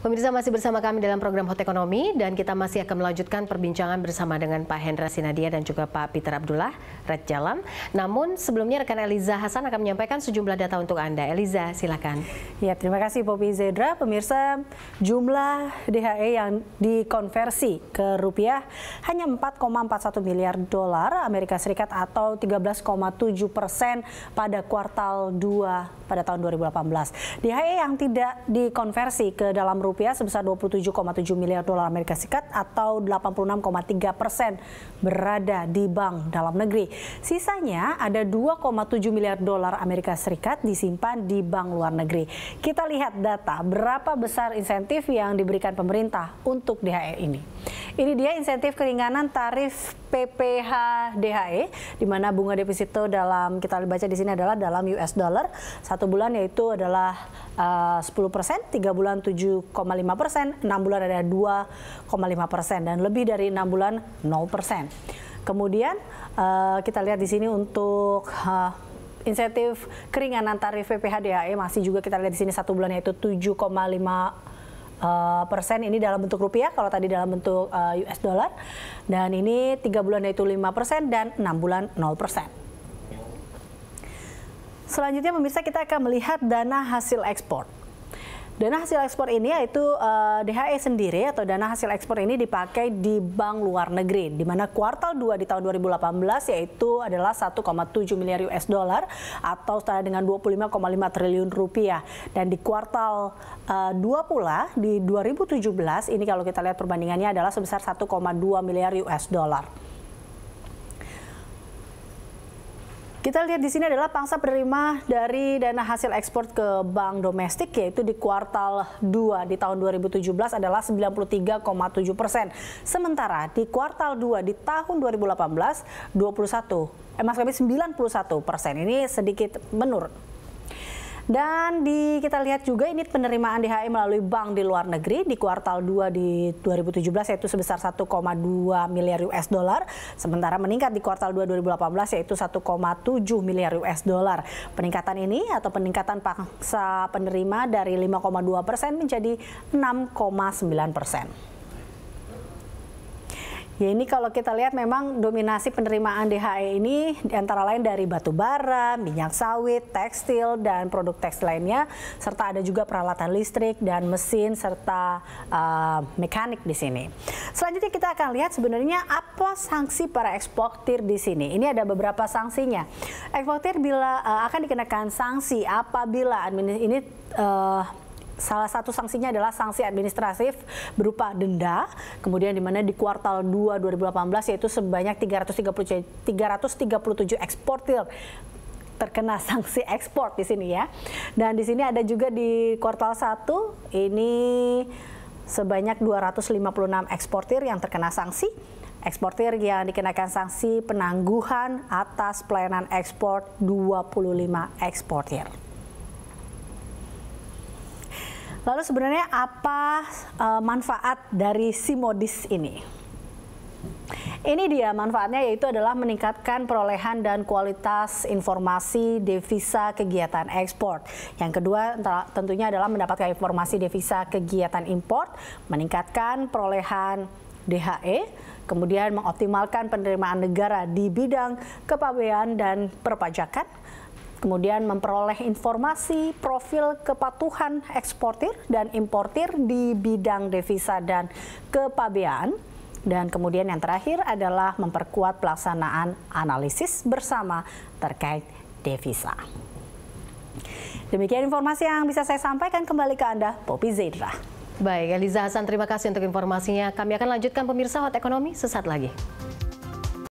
Pemirsa masih bersama kami dalam program Hot Ekonomi dan kita masih akan melanjutkan perbincangan bersama dengan Pak Hendra Sinadia dan juga Pak Peter Abdullah Red Jalam. Namun sebelumnya rekan Eliza Hasan akan menyampaikan sejumlah data untuk Anda. Eliza, silakan. Ya, terima kasih Popi Zedra. Pemirsa, jumlah DHE yang dikonversi ke rupiah hanya 4,41 miliar dolar Amerika Serikat atau 13,7 persen pada kuartal 2 pada tahun 2018. DHE yang tidak dikonversi ke dalam rupiah rupiah sebesar 27,7 miliar dolar Amerika Serikat atau 86,3 persen berada di bank dalam negeri. Sisanya ada 2,7 miliar dolar Amerika Serikat disimpan di bank luar negeri. Kita lihat data berapa besar insentif yang diberikan pemerintah untuk DHE ini. Ini dia insentif keringanan tarif PPH DHE di mana bunga deposito dalam kita baca di sini adalah dalam US dollar satu bulan yaitu adalah eh, uh, 10 persen, tiga bulan 7,5 persen, enam bulan ada 2,5 persen dan lebih dari enam bulan 0 persen. Kemudian uh, kita lihat di sini untuk uh, insentif keringanan tarif PPH DHE masih juga kita lihat di sini satu bulan yaitu 7,5 Eh, persen ini dalam bentuk rupiah kalau tadi dalam bentuk uh, eh, US dollar dan ini tiga bulan yaitu lima persen dan enam bulan nol persen. Selanjutnya pemirsa kita akan melihat dana hasil ekspor. Dana hasil ekspor ini yaitu uh, eh, DHE sendiri atau dana hasil ekspor ini dipakai di bank luar negeri di mana kuartal 2 di tahun 2018 yaitu adalah 1,7 miliar US dollar atau setara dengan 25,5 triliun rupiah dan di kuartal uh, eh, 2 pula di 2017 ini kalau kita lihat perbandingannya adalah sebesar 1,2 miliar US dollar. Kita lihat di sini adalah pangsa penerima dari dana hasil ekspor ke bank domestik yaitu di kuartal 2 di tahun 2017 adalah 93,7 persen. Sementara di kuartal 2 di tahun 2018 21 eh, mas 91 persen. Ini sedikit menurun. Dan di kita lihat juga ini penerimaan DHE melalui bank di luar negeri di kuartal 2 di 2017 yaitu sebesar 1,2 miliar US dollar, sementara meningkat di kuartal 2 2018 yaitu 1,7 miliar US dollar. Peningkatan ini atau peningkatan pangsa penerima dari 5,2 persen menjadi 6,9 persen. Ya ini kalau kita lihat memang dominasi penerimaan DHE ini antara lain dari batu bara, minyak sawit, tekstil dan produk tekstil lainnya serta ada juga peralatan listrik dan mesin serta uh, mekanik di sini. Selanjutnya kita akan lihat sebenarnya apa sanksi para eksportir di sini. Ini ada beberapa sanksinya. Eksportir bila uh, akan dikenakan sanksi apabila ini uh, salah satu sanksinya adalah sanksi administratif berupa denda, kemudian di mana di kuartal 2 2018 yaitu sebanyak 330 337 eksportir terkena sanksi ekspor di sini ya. Dan di sini ada juga di kuartal 1 ini sebanyak 256 eksportir yang terkena sanksi. Eksportir yang dikenakan sanksi penangguhan atas pelayanan ekspor 25 eksportir. Lalu sebenarnya apa uh, manfaat dari Simodis ini? Ini dia manfaatnya yaitu adalah meningkatkan perolehan dan kualitas informasi devisa kegiatan ekspor. Yang kedua tentunya adalah mendapatkan informasi devisa kegiatan import, meningkatkan perolehan DHE, kemudian mengoptimalkan penerimaan negara di bidang kepabean dan perpajakan, kemudian memperoleh informasi profil kepatuhan eksportir dan importir di bidang devisa dan kepabean. Dan kemudian yang terakhir adalah memperkuat pelaksanaan analisis bersama terkait devisa. Demikian informasi yang bisa saya sampaikan kembali ke Anda, Popi Zedra. Baik, Eliza Hasan, terima kasih untuk informasinya. Kami akan lanjutkan pemirsa Hot Ekonomi sesaat lagi.